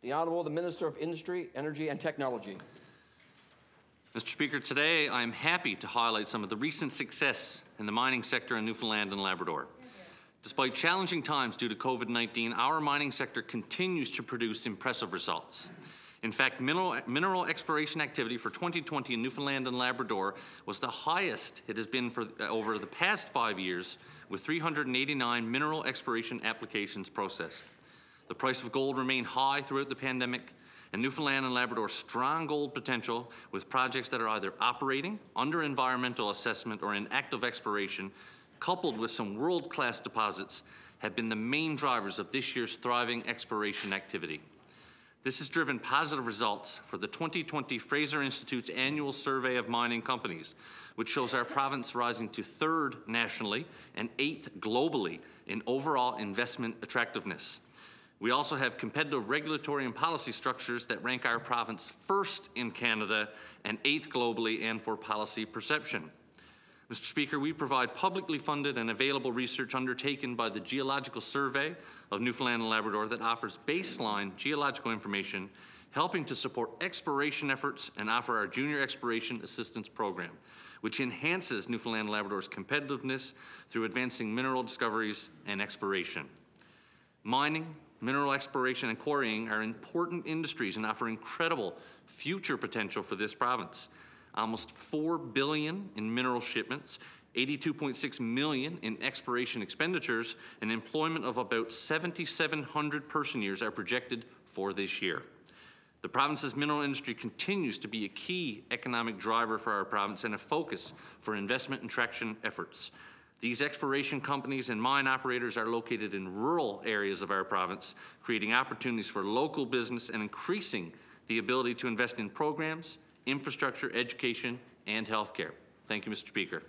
The Honorable the Minister of Industry, Energy and Technology. Mr. Speaker, today I'm happy to highlight some of the recent success in the mining sector in Newfoundland and Labrador. Despite challenging times due to COVID 19, our mining sector continues to produce impressive results. In fact, mineral, mineral, exploration activity for 2020 in Newfoundland and Labrador was the highest it has been for, over the past five years, with 389 mineral exploration applications processed. The price of gold remained high throughout the pandemic, and Newfoundland and Labrador's strong gold potential with projects that are either operating, under environmental assessment, or in active exploration, coupled with some world-class deposits, have been the main drivers of this year's thriving exploration activity. This has driven positive results for the 2020 Fraser Institute's annual survey of mining companies, which shows our province rising to third nationally and eighth globally in overall investment attractiveness. We also have competitive regulatory and policy structures that rank our province first in Canada and eighth globally and for policy perception. Mr. Speaker, we provide publicly funded and available research undertaken by the Geological Survey of Newfoundland and Labrador that offers baseline geological information, helping to support exploration efforts and offer our Junior Exploration Assistance Program, which enhances Newfoundland and Labrador's competitiveness through advancing mineral discoveries and exploration. Mining, Mineral exploration and quarrying are important industries and offer incredible future potential for this province. Almost 4 billion in mineral shipments, 82.6 million in exploration expenditures, and employment of about 7,700 person years are projected for this year. The province's mineral industry continues to be a key economic driver for our province and a focus for investment and traction efforts. These exploration companies and mine operators are located in rural areas of our province, creating opportunities for local business and increasing the ability to invest in programs, infrastructure, education, and healthcare. Thank you, Mr. Speaker.